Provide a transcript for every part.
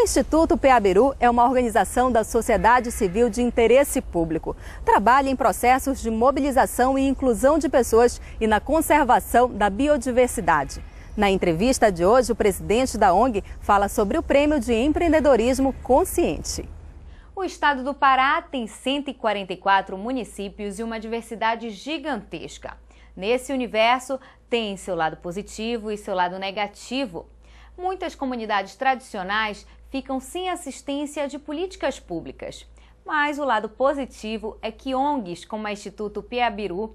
O Instituto Peaberu é uma organização da sociedade civil de interesse público. Trabalha em processos de mobilização e inclusão de pessoas e na conservação da biodiversidade. Na entrevista de hoje, o presidente da ONG fala sobre o Prêmio de Empreendedorismo Consciente. O estado do Pará tem 144 municípios e uma diversidade gigantesca. Nesse universo, tem seu lado positivo e seu lado negativo. Muitas comunidades tradicionais ficam sem assistência de políticas públicas. Mas o lado positivo é que ONGs como o Instituto Piabiru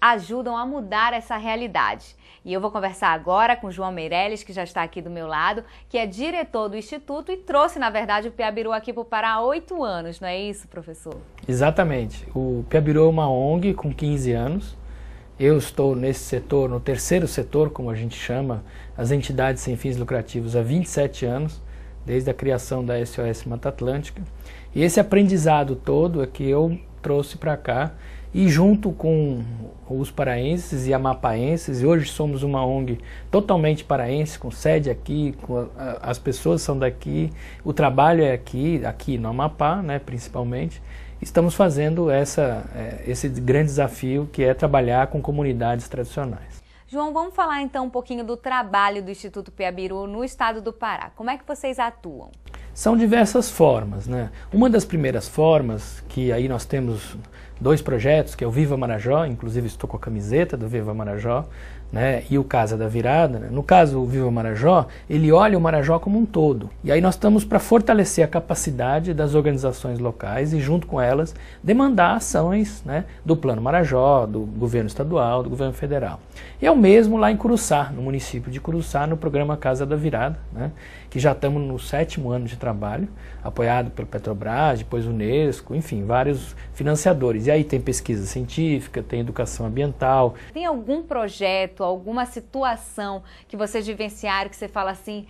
ajudam a mudar essa realidade. E eu vou conversar agora com João Meirelles, que já está aqui do meu lado, que é diretor do Instituto e trouxe, na verdade, o Piabiru aqui para o Pará há oito anos, não é isso, professor? Exatamente. O Piabiru é uma ONG com 15 anos. Eu estou nesse setor, no terceiro setor, como a gente chama, as entidades sem fins lucrativos, há 27 anos desde a criação da SOS Mata Atlântica. E esse aprendizado todo é que eu trouxe para cá e junto com os paraenses e amapaenses, e hoje somos uma ONG totalmente paraense, com sede aqui, com a, as pessoas são daqui, o trabalho é aqui, aqui no Amapá, né, principalmente. Estamos fazendo essa, é, esse grande desafio que é trabalhar com comunidades tradicionais. João, vamos falar então um pouquinho do trabalho do Instituto Piabiru no estado do Pará. Como é que vocês atuam? São diversas formas, né? Uma das primeiras formas que aí nós temos dois projetos, que é o Viva Marajó, inclusive estou com a camiseta do Viva Marajó, né, e o Casa da Virada. Né? No caso, o Viva Marajó, ele olha o Marajó como um todo. E aí nós estamos para fortalecer a capacidade das organizações locais e, junto com elas, demandar ações né, do Plano Marajó, do governo estadual, do governo federal. E é o mesmo lá em Curuçá, no município de Curuçá, no programa Casa da Virada, né, que já estamos no sétimo ano de trabalho, apoiado pelo Petrobras, depois Unesco, enfim, vários financiadores. E aí tem pesquisa científica, tem educação ambiental. Tem algum projeto, alguma situação que vocês vivenciaram que você fala assim,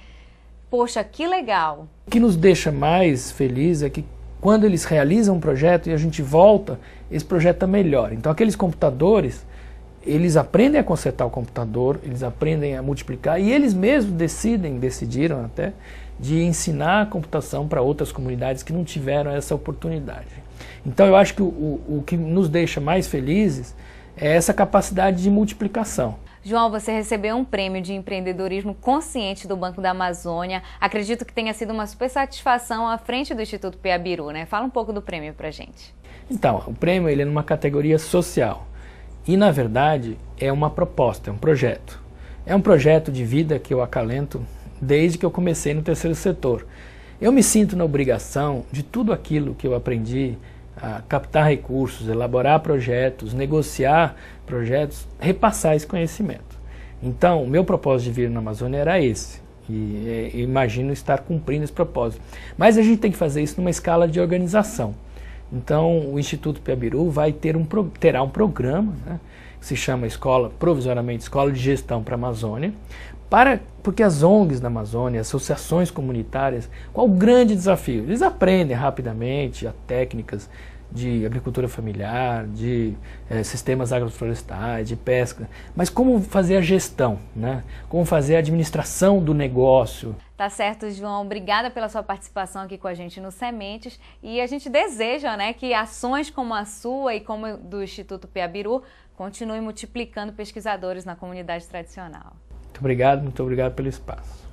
poxa, que legal. O que nos deixa mais feliz é que quando eles realizam um projeto e a gente volta, esse projeto é melhor. Então aqueles computadores, eles aprendem a consertar o computador, eles aprendem a multiplicar e eles mesmos decidem, decidiram até, de ensinar a computação para outras comunidades que não tiveram essa oportunidade. Então eu acho que o, o, que nos deixa mais felizes é essa capacidade de multiplicação. João, você recebeu um prêmio de empreendedorismo consciente do Banco da Amazônia. Acredito que tenha sido uma super satisfação à frente do Instituto Piabiru, né? Fala um pouco do prêmio para gente. Então, o prêmio ele é numa categoria social. E na verdade, é uma proposta, é um projeto. É um projeto de vida que eu acalento desde que eu comecei no terceiro setor. Eu me sinto na obrigação de tudo aquilo que eu aprendi, a captar recursos, elaborar projetos, negociar projetos, repassar esse conhecimento. Então, o meu propósito de vir na Amazônia era esse. E é, imagino estar cumprindo esse propósito. Mas a gente tem que fazer isso numa escala de organização. Então, o Instituto Piabiru vai ter um, terá um programa, né, que se chama Escola, provisoriamente Escola de Gestão para a Amazônia, para, porque as ONGs na Amazônia, associações comunitárias, qual o grande desafio? Eles aprendem rapidamente a técnicas de agricultura familiar, de eh, sistemas agroflorestais, de pesca, mas como fazer a gestão, né? como fazer a administração do negócio. Tá certo, João. Obrigada pela sua participação aqui com a gente no Sementes e a gente deseja né, que ações como a sua e como do Instituto Piabiru continuem multiplicando pesquisadores na comunidade tradicional. Muito obrigado, muito obrigado pelo espaço.